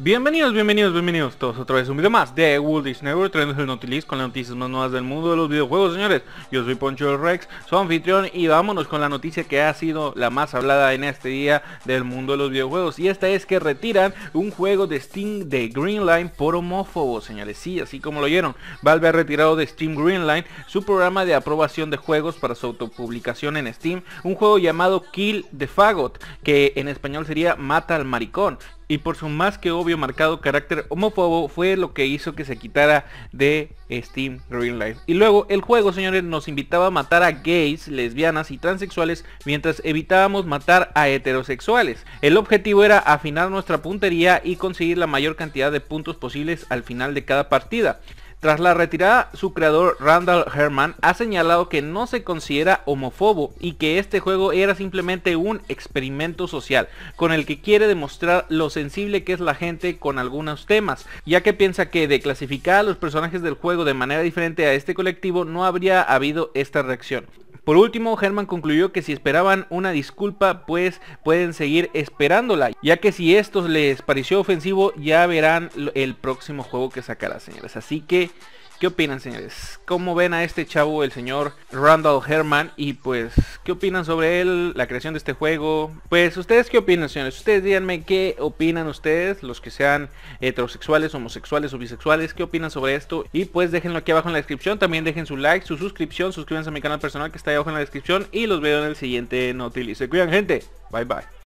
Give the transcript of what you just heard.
Bienvenidos, bienvenidos, bienvenidos todos otra vez un video más de World Disney World el Nautilus con las noticias más nuevas del mundo de los videojuegos señores Yo soy Poncho Rex, su anfitrión y vámonos con la noticia que ha sido la más hablada en este día del mundo de los videojuegos Y esta es que retiran un juego de Steam de Greenline por homófobos señores Sí, así como lo oyeron, Valve ha retirado de Steam Greenline su programa de aprobación de juegos para su autopublicación en Steam Un juego llamado Kill the Fagot, que en español sería Mata al Maricón, y por su más que obvio marcado carácter homófobo fue lo que hizo que se quitara de Steam Green Y luego el juego, señores, nos invitaba a matar a gays, lesbianas y transexuales mientras evitábamos matar a heterosexuales. El objetivo era afinar nuestra puntería y conseguir la mayor cantidad de puntos posibles al final de cada partida. Tras la retirada, su creador Randall Herman ha señalado que no se considera homofobo y que este juego era simplemente un experimento social con el que quiere demostrar lo sensible que es la gente con algunos temas, ya que piensa que de clasificar a los personajes del juego de manera diferente a este colectivo no habría habido esta reacción. Por último, Herman concluyó que si esperaban una disculpa, pues pueden seguir esperándola, ya que si esto les pareció ofensivo, ya verán el próximo juego que sacará, señores. Así que, ¿qué opinan, señores? ¿Cómo ven a este chavo, el señor Randall Herman? Y pues, ¿qué opinan sobre él, la creación de este juego? Pues, ¿ustedes qué opinan, señores? Ustedes díganme qué opinan ustedes, los que sean heterosexuales, homosexuales o bisexuales, ¿qué opinan sobre esto? Y pues déjenlo aquí abajo en la descripción, también dejen su like, su suscripción, suscríbanse a mi canal personal que está ahí en la descripción y los veo en el siguiente No Se cuidan gente. Bye bye.